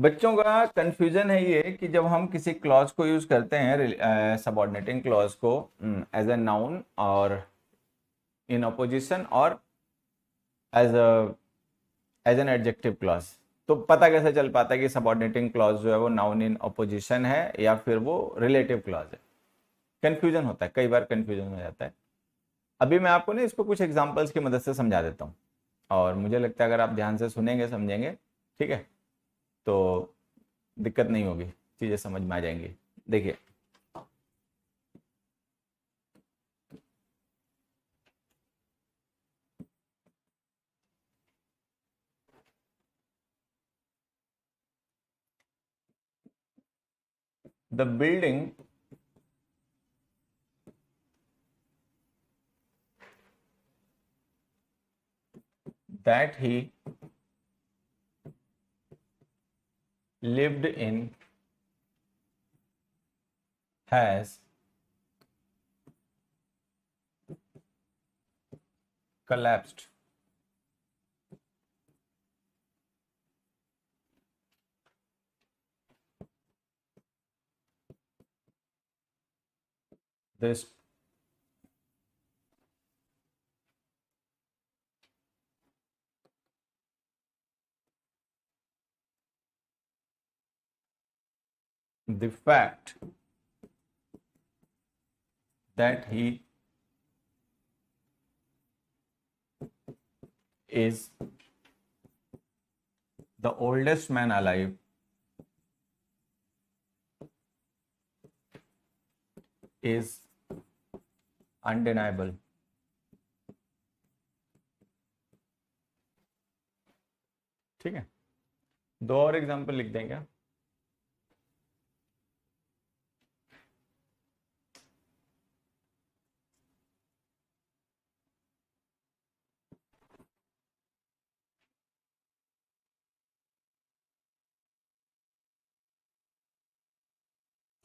बच्चों का कंफ्यूजन है ये कि जब हम किसी क्लॉज को यूज करते हैं सबॉर्डिनेटिंग क्लॉज को एज ए नाउन और इन अपोजिशन और as as an adjective clause तो पता कैसे चल पाता है कि सबॉर्डिनेटिंग क्लॉज जो है वो नाउन इन अपोजिशन है या फिर वो रिलेटिव क्लॉज है कन्फ्यूजन होता है कई बार कन्फ्यूजन हो जाता है अभी मैं आपको ना इसको कुछ एग्जाम्पल्स की मदद से समझा देता हूँ और मुझे लगता है अगर आप ध्यान से सुनेंगे समझेंगे ठीक है तो दिक्कत नहीं होगी चीज़ें समझ में आ जाएंगी देखिए the building that he lived in has collapsed. This the fact that he is the oldest man alive is undeniable. ठीक है दो और एग्जांपल लिख देंगे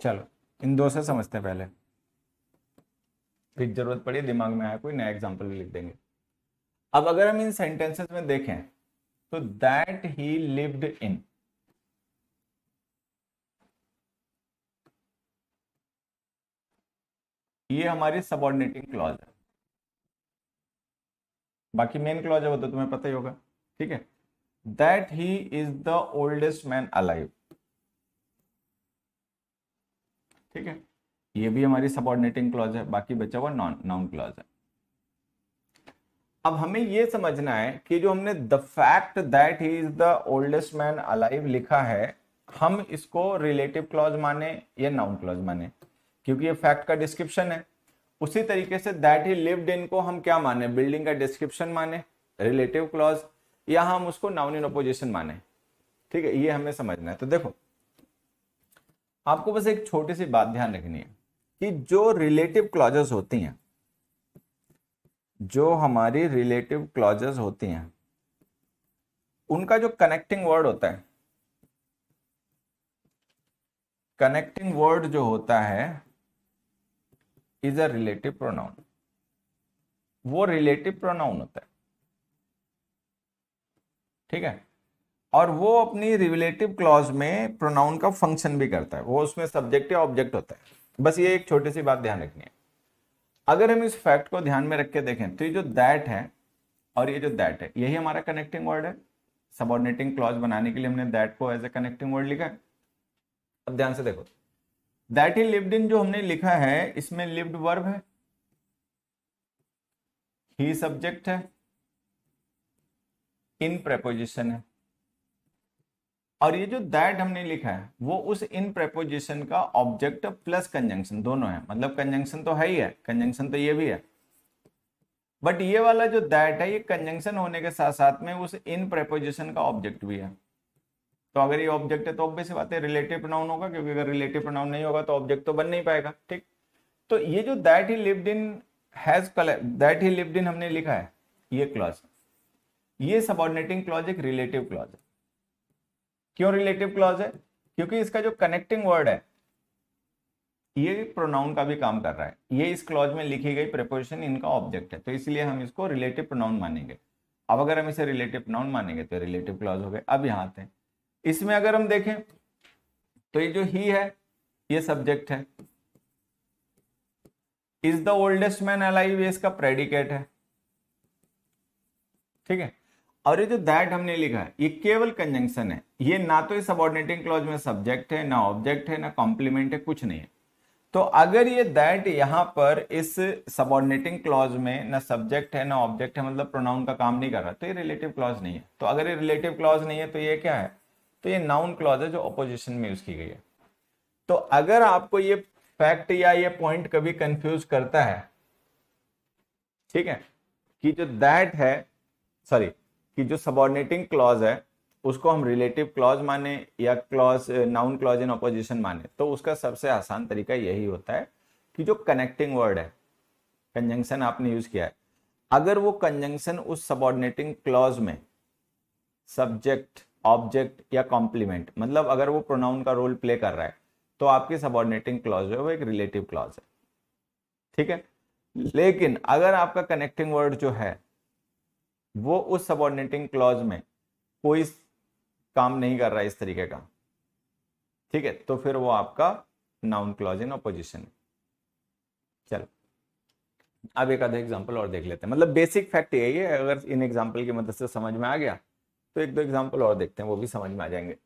चलो इन दो से समझते हैं पहले फिर जरूरत पड़ी दिमाग में आया कोई नया एग्जाम्पल भी लिख देंगे अब अगर हम इन सेंटेंसेस में देखें तो दैट ही लिव्ड इन ये हमारी सबॉर्डिनेटिंग क्लॉज है बाकी मेन क्लॉज है वो तो तुम्हें पता ही होगा ठीक है that he is the oldest man alive ठीक है ये भी हमारी सबॉर्डिनेटिंग क्लॉज है बाकी बचा हुआ नॉन नाउन क्लॉज है अब हमें यह समझना है कि जो हमने the fact that he is the oldest man alive लिखा है हम इसको रिलेटिव क्लॉज माने या नाउन क्लॉज माने क्योंकि ये फैक्ट का डिस्क्रिप्शन है उसी तरीके से दैट ही लिव्ड इन को हम क्या माने बिल्डिंग का डिस्क्रिप्शन माने रिलेटिव क्लॉज या हम उसको नाउन इन अपोजिशन माने ठीक है ये हमें समझना है तो देखो आपको बस एक छोटी सी बात ध्यान रखनी है कि जो रिलेटिव क्लॉजेस होती हैं जो हमारी रिलेटिव क्लॉजेस होती हैं उनका जो कनेक्टिंग वर्ड होता है कनेक्टिंग वर्ड जो होता है इज अ रिलेटिव प्रोनाउन वो रिलेटिव प्रोनाउन होता है ठीक है और वो अपनी रिविलेटिव क्लॉज में प्रोनाउन का फंक्शन भी करता है वो उसमें सब्जेक्ट या ऑब्जेक्ट होता है बस ये एक छोटी सी बात ध्यान रखनी है अगर हम इस फैक्ट को ध्यान में रख के देखें तो ये जो दैट है और ये जो दैट है यही हमारा कनेक्टिंग वर्ड है सबॉर्डिनेटिंग क्लॉज बनाने के लिए हमने दैट को एज ए कनेक्टिंग वर्ड लिखा है अब ध्यान से देखो दैट ही लिव्ड इन जो हमने लिखा है इसमें लिव्ड वर्ब है ही सब्जेक्ट है इन प्रेपोजिशन है और ये जो दैट हमने लिखा है वो उस इन प्रेपोजिशन का ऑब्जेक्ट प्लस कंजंक्शन दोनों है मतलब कंजंक्शन तो है ही है कंजंक्शन तो ये भी है बट ये वाला जो दैट है ये कंजंक्शन होने के साथ साथ में उस इन प्रेपोजिशन का ऑब्जेक्ट भी है तो अगर ये ऑब्जेक्ट है तो ऑब्वियस बात है रिलेटिव प्रोनाउन होगा क्योंकि अगर रिलेटिव प्रोनाउन नहीं होगा तो ऑब्जेक्ट तो बन नहीं पाएगा ठीक तो ये जो that he lived in has that he lived in हमने लिखा है ये क्लॉज ये सबॉर्डिनेटिंग क्लॉज एक रिलेटिव क्लॉज है क्यों रिलेटिव क्लॉज है क्योंकि इसका जो कनेक्टिंग वर्ड है ये प्रोनाउन का भी काम कर रहा है ये इस क्लॉज में लिखी गई प्रिपोजिशन इनका ऑब्जेक्ट है तो इसलिए हम इसको रिलेटिव प्रोनाउन मानेंगे अब अगर हम इसे रिलेटिव प्रोनाउन मानेंगे तो रिलेटिव क्लॉज हो गए अब यहां आते हैं इसमें अगर हम देखें तो ये जो ही है ये सब्जेक्ट है is the oldest man alive इसका प्रेडिकेट है ठीक है और ये जो दैट हमने लिखा है ये केवल कंजंक्शन है ये ना तो सबॉर्डिनेटिंग क्लॉज में सब्जेक्ट है ना ऑब्जेक्ट है ना कॉम्प्लीमेंट है कुछ नहीं है तो अगर ये दैट यहां पर इस सबॉर्डिनेटिंग क्लॉज में ना सब्जेक्ट है ना ऑब्जेक्ट है मतलब प्रोनाउन का काम नहीं कर रहा तो ये रिलेटिव क्लॉज नहीं है तो अगर ये रिलेटिव क्लॉज नहीं है तो ये क्या है तो ये नाउन क्लॉज है जो अपोजिशन में यूज की गई है तो अगर आपको ये फैक्ट या ये पॉइंट कभी कंफ्यूज करता है ठीक है कि जो दैट है सॉरी कि जो सबॉर्डिनेटिंग क्लॉज है उसको हम रिलेटिव क्लॉज माने या clause noun clause in opposition माने तो उसका सबसे आसान तरीका यही होता है कि जो कनेक्टिंग वर्ड है कंजंक्शन आपने यूज किया है अगर वो कंजंक्शन उस सबॉर्डिनेटिंग क्लॉज में सब्जेक्ट ऑब्जेक्ट या कॉम्प्लीमेंट मतलब अगर वो प्रोनाउन का रोल प्ले कर रहा है तो आपकी सबॉर्डिनेटिंग क्लॉज है वो एक रिलेटिव क्लॉज है ठीक है लेकिन अगर आपका कनेक्टिंग वर्ड जो है वो उस सबॉर्डिनेटिंग क्लॉज में कोई काम नहीं कर रहा है इस तरीके का ठीक है तो फिर वो आपका नाउन क्लॉज इन अपोजिशन है चलो अब एक आधा एग्जाम्पल और देख लेते हैं मतलब बेसिक फैक्ट यही है अगर इन एग्जाम्पल की मदद मतलब से समझ में आ गया तो एक दो एग्जाम्पल और देखते हैं वो भी समझ में आ जाएंगे